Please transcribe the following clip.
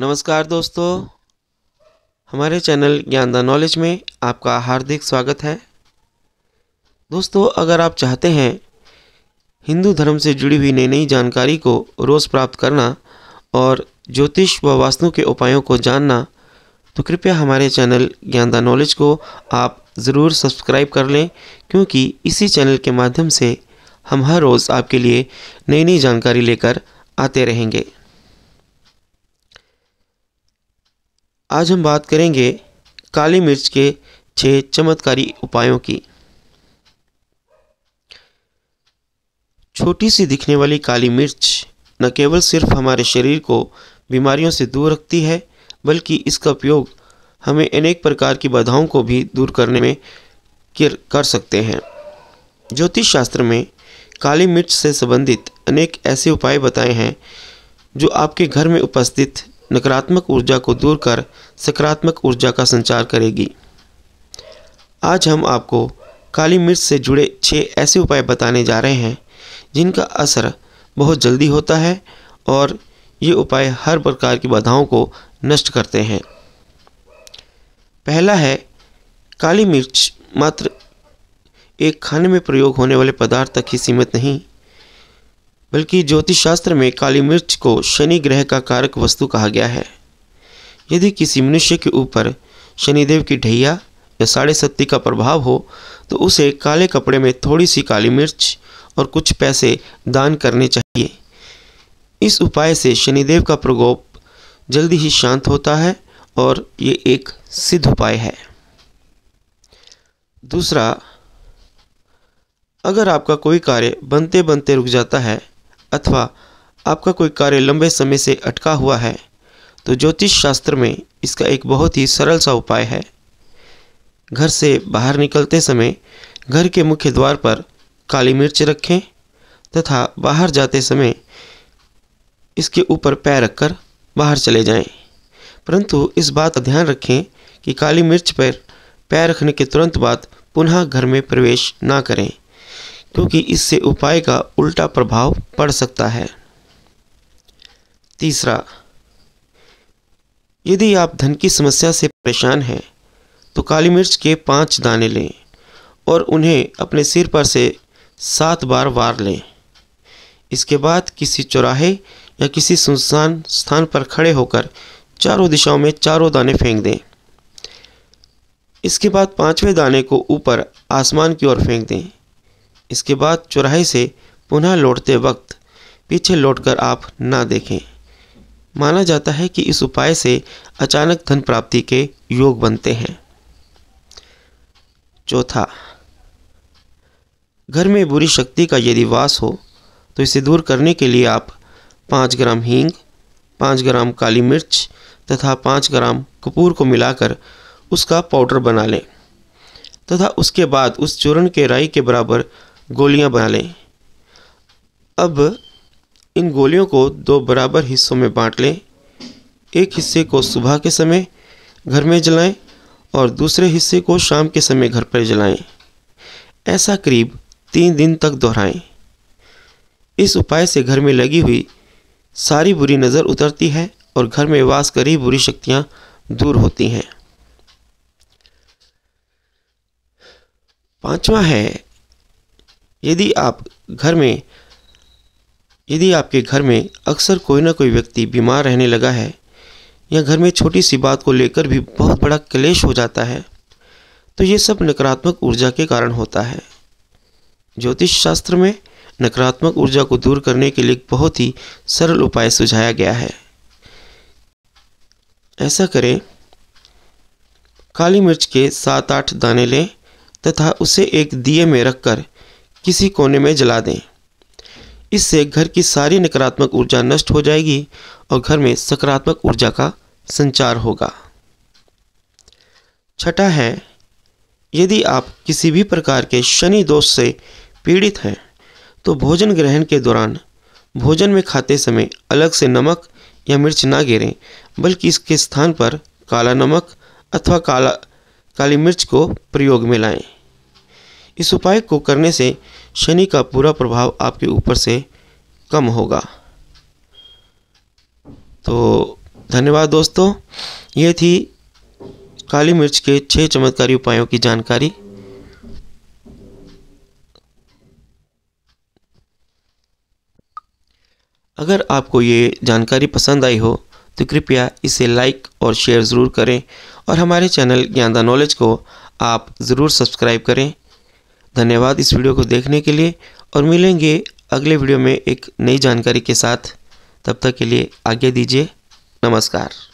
नमस्कार दोस्तों हमारे चैनल ज्ञान द नॉलेज में आपका हार्दिक स्वागत है दोस्तों अगर आप चाहते हैं हिंदू धर्म से जुड़ी हुई नई नई जानकारी को रोज़ प्राप्त करना और ज्योतिष व वास्तु के उपायों को जानना तो कृपया हमारे चैनल ज्ञान द नॉलेज को आप ज़रूर सब्सक्राइब कर लें क्योंकि इसी चैनल के माध्यम से हम हर रोज़ आपके लिए नई नई जानकारी लेकर आते रहेंगे आज हम बात करेंगे काली मिर्च के छः चमत्कारी उपायों की छोटी सी दिखने वाली काली मिर्च न केवल सिर्फ हमारे शरीर को बीमारियों से दूर रखती है बल्कि इसका उपयोग हमें अनेक प्रकार की बाधाओं को भी दूर करने में कर सकते हैं ज्योतिष शास्त्र में काली मिर्च से संबंधित अनेक ऐसे उपाय बताए हैं जो आपके घर में उपस्थित नकारात्मक ऊर्जा को दूर कर सकारात्मक ऊर्जा का संचार करेगी आज हम आपको काली मिर्च से जुड़े छः ऐसे उपाय बताने जा रहे हैं जिनका असर बहुत जल्दी होता है और ये उपाय हर प्रकार की बाधाओं को नष्ट करते हैं पहला है काली मिर्च मात्र एक खाने में प्रयोग होने वाले पदार्थ तक ही सीमित नहीं बल्कि ज्योतिष शास्त्र में काली मिर्च को शनि ग्रह का कारक वस्तु कहा गया है यदि किसी मनुष्य के ऊपर शनिदेव की ढैया या साढ़े सत्ती का प्रभाव हो तो उसे काले कपड़े में थोड़ी सी काली मिर्च और कुछ पैसे दान करने चाहिए इस उपाय से शनिदेव का प्रकोप जल्दी ही शांत होता है और ये एक सिद्ध उपाय है दूसरा अगर आपका कोई कार्य बनते बनते रुक जाता है अथवा आपका कोई कार्य लंबे समय से अटका हुआ है तो ज्योतिष शास्त्र में इसका एक बहुत ही सरल सा उपाय है घर से बाहर निकलते समय घर के मुख्य द्वार पर काली मिर्च रखें तथा बाहर जाते समय इसके ऊपर पैर रखकर बाहर चले जाएं। परंतु इस बात का ध्यान रखें कि काली मिर्च पर पैर रखने के तुरंत बाद पुनः घर में प्रवेश ना करें क्योंकि इससे उपाय का उल्टा प्रभाव पड़ सकता है तीसरा यदि आप धन की समस्या से परेशान हैं तो काली मिर्च के पांच दाने लें और उन्हें अपने सिर पर से सात बार वार लें इसके बाद किसी चौराहे या किसी सुनसान स्थान पर खड़े होकर चारों दिशाओं में चारों दाने फेंक दें इसके बाद पांचवें दाने को ऊपर आसमान की ओर फेंक दें इसके बाद चौराहे से पुनः लौटते वक्त पीछे लौटकर आप ना देखें माना जाता है कि इस उपाय से अचानक धन प्राप्ति के योग बनते हैं चौथा घर में बुरी शक्ति का यदि वास हो तो इसे दूर करने के लिए आप पाँच ग्राम हींग पाँच ग्राम काली मिर्च तथा पाँच ग्राम कपूर को मिलाकर उसका पाउडर बना लें तथा उसके बाद उस चूर्ण के राई के बराबर गोलियां बना लें अब इन गोलियों को दो बराबर हिस्सों में बांट लें एक हिस्से को सुबह के समय घर में जलाएं और दूसरे हिस्से को शाम के समय घर पर जलाएं। ऐसा करीब तीन दिन तक दोहराएं। इस उपाय से घर में लगी हुई सारी बुरी नज़र उतरती है और घर में वास करी बुरी शक्तियाँ दूर होती हैं पांचवा है यदि आप घर में यदि आपके घर में अक्सर कोई ना कोई व्यक्ति बीमार रहने लगा है या घर में छोटी सी बात को लेकर भी बहुत बड़ा क्लेश हो जाता है तो ये सब नकारात्मक ऊर्जा के कारण होता है ज्योतिष शास्त्र में नकारात्मक ऊर्जा को दूर करने के लिए बहुत ही सरल उपाय सुझाया गया है ऐसा करें काली मिर्च के सात आठ दाने लें तथा उसे एक दिए में रखकर किसी कोने में जला दें इससे घर की सारी नकारात्मक ऊर्जा नष्ट हो जाएगी और घर में सकारात्मक ऊर्जा का संचार होगा छठा है यदि आप किसी भी प्रकार के शनि दोष से पीड़ित हैं तो भोजन ग्रहण के दौरान भोजन में खाते समय अलग से नमक या मिर्च ना गिरें बल्कि इसके स्थान पर काला नमक अथवा काला काली मिर्च को प्रयोग में लाएं इस उपाय को करने से शनि का पूरा प्रभाव आपके ऊपर से कम होगा तो धन्यवाद दोस्तों ये थी काली मिर्च के छह चमत्कारी उपायों की जानकारी अगर आपको ये जानकारी पसंद आई हो तो कृपया इसे लाइक और शेयर ज़रूर करें और हमारे चैनल ज्ञानदा नॉलेज को आप ज़रूर सब्सक्राइब करें धन्यवाद इस वीडियो को देखने के लिए और मिलेंगे अगले वीडियो में एक नई जानकारी के साथ तब तक के लिए आज्ञा दीजिए नमस्कार